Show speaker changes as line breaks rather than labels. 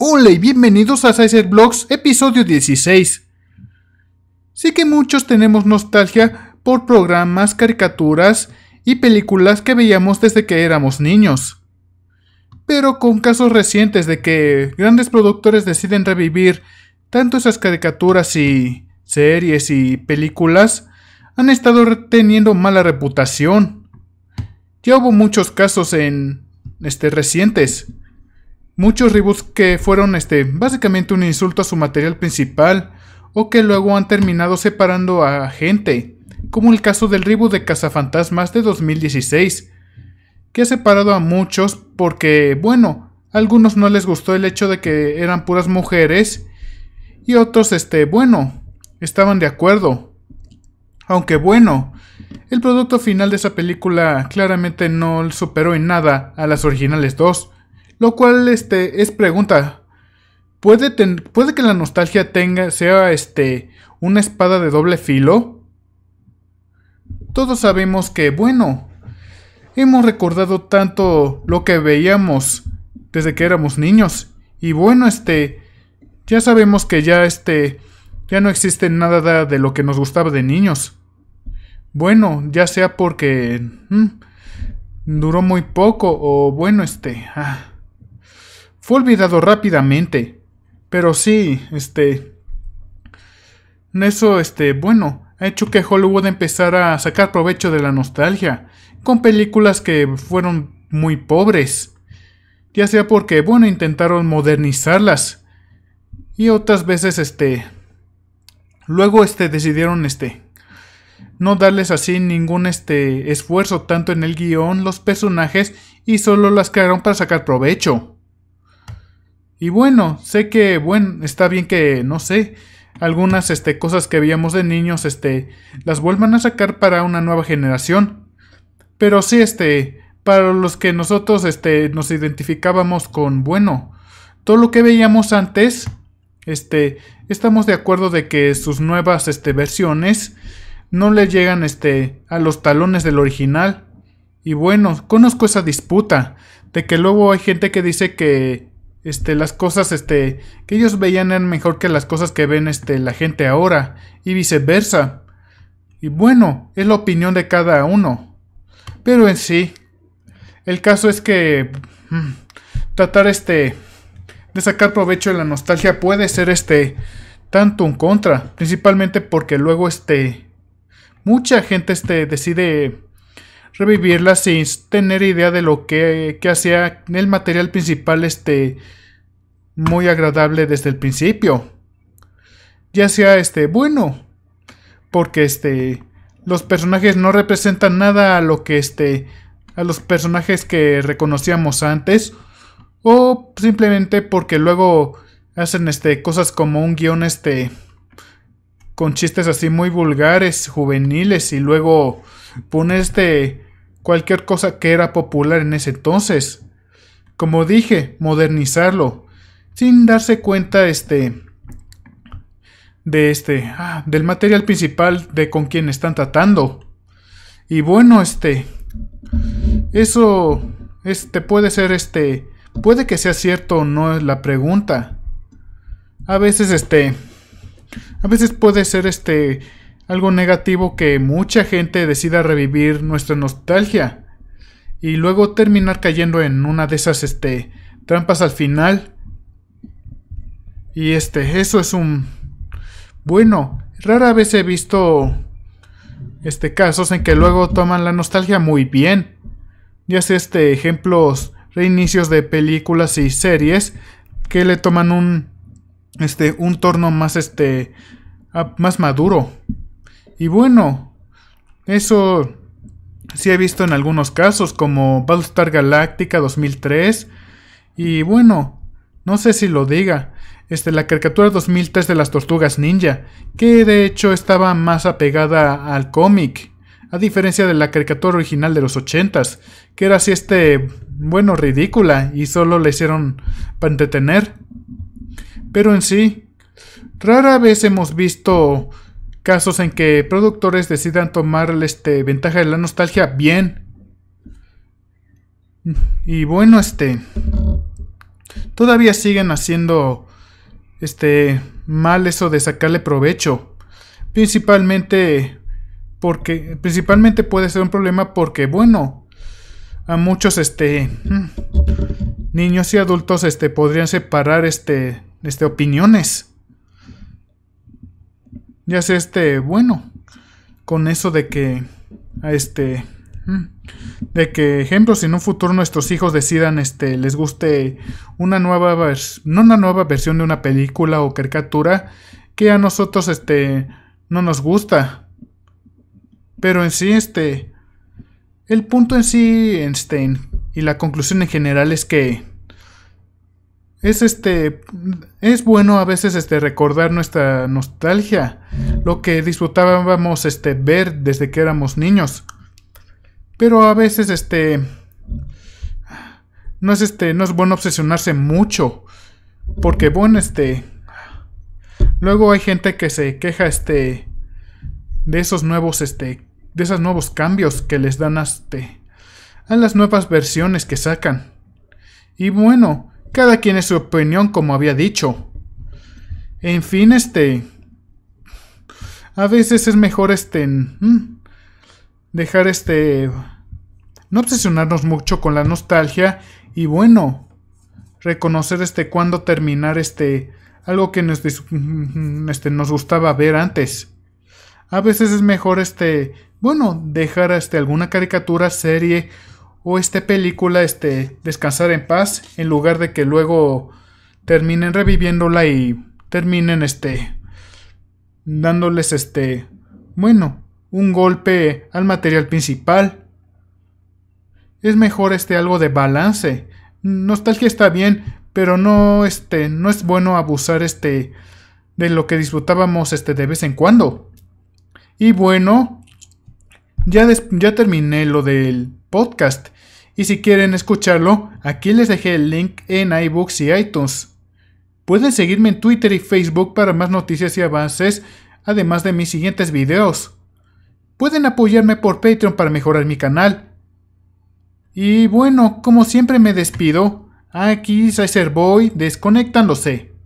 Hola y bienvenidos a Sizer Blogs episodio 16. Sí que muchos tenemos nostalgia por programas, caricaturas y películas que veíamos desde que éramos niños. Pero con casos recientes de que grandes productores deciden revivir tanto esas caricaturas y series y películas, han estado teniendo mala reputación. Ya hubo muchos casos en este recientes. Muchos reboots que fueron este, básicamente un insulto a su material principal o que luego han terminado separando a gente, como el caso del reboot de Cazafantasmas de 2016, que ha separado a muchos porque, bueno, a algunos no les gustó el hecho de que eran puras mujeres y otros, este, bueno, estaban de acuerdo. Aunque bueno, el producto final de esa película claramente no superó en nada a las originales dos, lo cual este, es pregunta. ¿Puede, puede que la nostalgia tenga, sea este, una espada de doble filo? Todos sabemos que, bueno, hemos recordado tanto lo que veíamos desde que éramos niños. Y bueno, este, ya sabemos que ya este, ya no existe nada de lo que nos gustaba de niños. Bueno, ya sea porque mm, duró muy poco o bueno, este, ah, fue olvidado rápidamente. Pero sí, este... Eso, este, bueno, ha hecho que Hollywood empezara a sacar provecho de la nostalgia, con películas que fueron muy pobres. Ya sea porque, bueno, intentaron modernizarlas. Y otras veces, este... Luego, este, decidieron, este... No darles así ningún, este, esfuerzo tanto en el guión, los personajes, y solo las crearon para sacar provecho. Y bueno, sé que, bueno, está bien que, no sé, algunas este, cosas que veíamos de niños, este, las vuelvan a sacar para una nueva generación. Pero sí, este, para los que nosotros, este, nos identificábamos con, bueno, todo lo que veíamos antes, este, estamos de acuerdo de que sus nuevas, este, versiones no le llegan, este, a los talones del original. Y bueno, conozco esa disputa de que luego hay gente que dice que este, las cosas este, que ellos veían eran mejor que las cosas que ven este, la gente ahora y viceversa. Y bueno, es la opinión de cada uno. Pero en sí, el caso es que mm, tratar este de sacar provecho de la nostalgia puede ser este tanto en contra, principalmente porque luego este mucha gente este decide revivirla sin tener idea de lo que, hacía el material principal este muy agradable desde el principio. Ya sea este bueno, porque este los personajes no representan nada a lo que este a los personajes que reconocíamos antes o simplemente porque luego hacen este cosas como un guión este con chistes así muy vulgares, juveniles, y luego pones de este, cualquier cosa que era popular en ese entonces. Como dije, modernizarlo, sin darse cuenta este de este ah, del material principal de con quien están tratando. Y bueno, este eso este puede ser este puede que sea cierto o no es la pregunta. A veces este a veces puede ser este algo negativo que mucha gente decida revivir nuestra nostalgia y luego terminar cayendo en una de esas este trampas al final. Y este, eso es un bueno, rara vez he visto este casos en que luego toman la nostalgia muy bien. Ya sé este ejemplos reinicios de películas y series que le toman un este, un torno más, este, más maduro. Y bueno, eso sí he visto en algunos casos, como Battlestar Galactica 2003. Y bueno, no sé si lo diga, este, la caricatura 2003 de las tortugas ninja, que de hecho estaba más apegada al cómic, a diferencia de la caricatura original de los 80 que era así este, bueno, ridícula y solo la hicieron para entretener pero en sí, rara vez hemos visto casos en que productores decidan tomar este, ventaja de la nostalgia bien. Y bueno, este. Todavía siguen haciendo este mal eso de sacarle provecho. Principalmente porque principalmente puede ser un problema porque bueno, a muchos este niños y adultos este podrían separar este este, opiniones. Ya sea este, bueno, con eso de que, este, mm, de que, ejemplo, si en un futuro nuestros hijos decidan, este, les guste una nueva, no una nueva versión de una película o caricatura que a nosotros, este, no nos gusta. Pero en sí, este, el punto en sí, Einstein, y la conclusión en general es que es este es bueno a veces este recordar nuestra nostalgia, lo que disfrutábamos este ver desde que éramos niños. Pero a veces este no es este no es bueno obsesionarse mucho, porque bueno este luego hay gente que se queja este de esos nuevos este de esos nuevos cambios que les dan este, a las nuevas versiones que sacan. Y bueno, cada quien es su opinión, como había dicho. En fin, este... A veces es mejor este... Mm, dejar este... No obsesionarnos mucho con la nostalgia y bueno, reconocer este cuándo terminar este algo que nos, mm, este, nos gustaba ver antes. A veces es mejor este, bueno, dejar este alguna caricatura, serie o esta película este, descansar en paz en lugar de que luego terminen reviviéndola y terminen este dándoles este bueno un golpe al material principal es mejor este algo de balance nostalgia está bien pero no este no es bueno abusar este de lo que disfrutábamos este de vez en cuando y bueno ya, ya terminé lo del podcast y si quieren escucharlo, aquí les dejé el link en iBooks y iTunes. Pueden seguirme en Twitter y Facebook para más noticias y avances, además de mis siguientes videos. Pueden apoyarme por Patreon para mejorar mi canal. Y bueno, como siempre me despido. Aquí desconectan Boy desconectándose.